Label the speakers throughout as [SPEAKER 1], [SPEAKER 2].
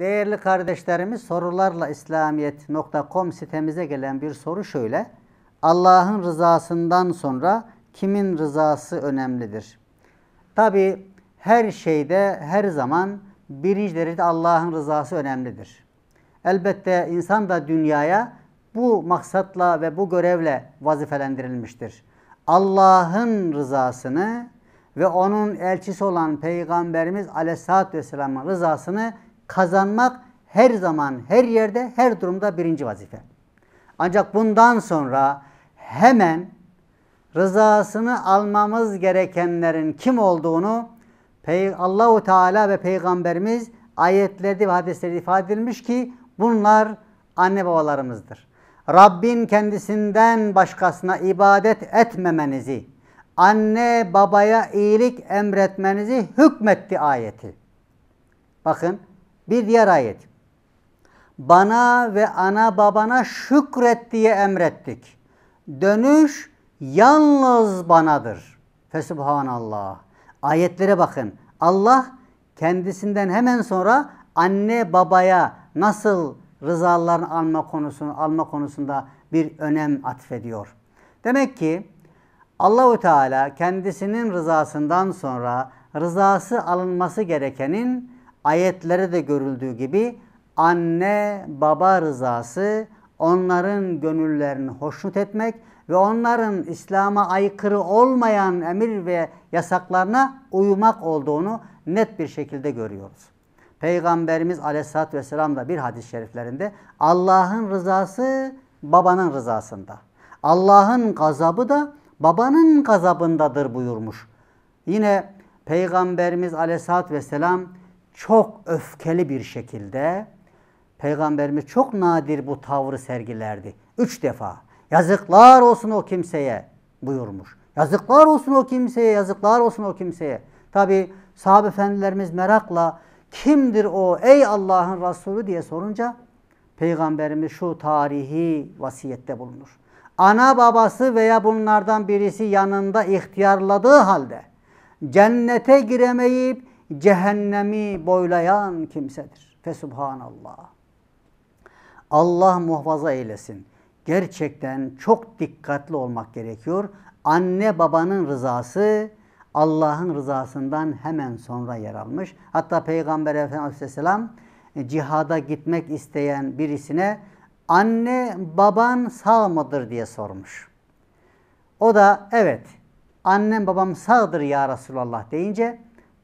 [SPEAKER 1] Değerli kardeşlerimiz sorularla İslamiyet.com sitemize gelen bir soru şöyle. Allah'ın rızasından sonra kimin rızası önemlidir? Tabi her şeyde her zaman birinci derecede Allah'ın rızası önemlidir. Elbette insan da dünyaya bu maksatla ve bu görevle vazifelendirilmiştir. Allah'ın rızasını ve onun elçisi olan Peygamberimiz Aleyhisselatü Vesselam'ın rızasını kazanmak her zaman, her yerde, her durumda birinci vazife. Ancak bundan sonra hemen rızasını almamız gerekenlerin kim olduğunu Allahu Teala ve Peygamberimiz ayetlerde ve hadislerde ifade edilmiş ki bunlar anne babalarımızdır. Rabbin kendisinden başkasına ibadet etmemenizi, anne babaya iyilik emretmenizi hükmetti ayeti. Bakın bir diğer ayet. Bana ve ana babana şükret diye emrettik. Dönüş yalnız banadır. Fesubhanallah. Ayetlere bakın. Allah kendisinden hemen sonra anne babaya nasıl rızalarını alma konusunu alma konusunda bir önem atfediyor. Demek ki Allahu Teala kendisinin rızasından sonra rızası alınması gerekenin ayetlere de görüldüğü gibi anne baba rızası onların gönüllerini hoşnut etmek ve onların İslam'a aykırı olmayan emir ve yasaklarına uymak olduğunu net bir şekilde görüyoruz. Peygamberimiz Aleyhisselatü vesselam da bir hadis-i şeriflerinde Allah'ın rızası babanın rızasında. Allah'ın gazabı da babanın gazabındadır buyurmuş. Yine Peygamberimiz Aleyhisselatü vesselam çok öfkeli bir şekilde Peygamberimiz çok nadir bu tavrı sergilerdi. Üç defa. Yazıklar olsun o kimseye buyurmuş. Yazıklar olsun o kimseye, yazıklar olsun o kimseye. Tabi sahabe efendilerimiz merakla kimdir o ey Allah'ın Resulü diye sorunca Peygamberimiz şu tarihi vasiyette bulunur. Ana babası veya bunlardan birisi yanında ihtiyarladığı halde cennete giremeyip cehennemi boylayan kimsedir. Subhanallah. Allah muhafaza eylesin. Gerçekten çok dikkatli olmak gerekiyor. Anne babanın rızası Allah'ın rızasından hemen sonra yer almış. Hatta Peygamber Efendimiz Aleyhisselam e, cihada gitmek isteyen birisine anne baban sağ mıdır diye sormuş. O da evet annem babam sağdır ya Resulallah deyince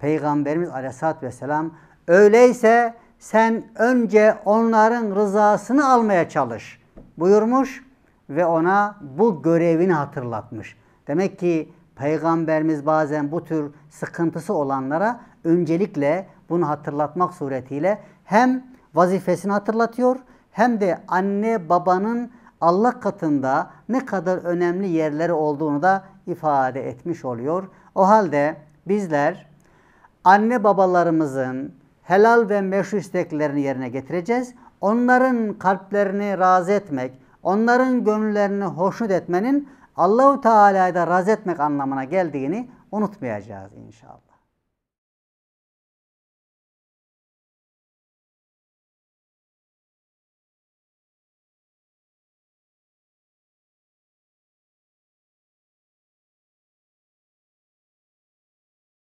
[SPEAKER 1] Peygamberimiz Aleyhisselatü vesselam öyleyse sen önce onların rızasını almaya çalış buyurmuş ve ona bu görevini hatırlatmış. Demek ki Peygamberimiz bazen bu tür sıkıntısı olanlara öncelikle bunu hatırlatmak suretiyle hem vazifesini hatırlatıyor hem de anne babanın Allah katında ne kadar önemli yerleri olduğunu da ifade etmiş oluyor. O halde bizler anne babalarımızın helal ve meşru isteklerini yerine getireceğiz. Onların kalplerini razı etmek, onların gönüllerini hoşnut etmenin Allahu Teala'yı da razı etmek anlamına geldiğini unutmayacağız inşallah.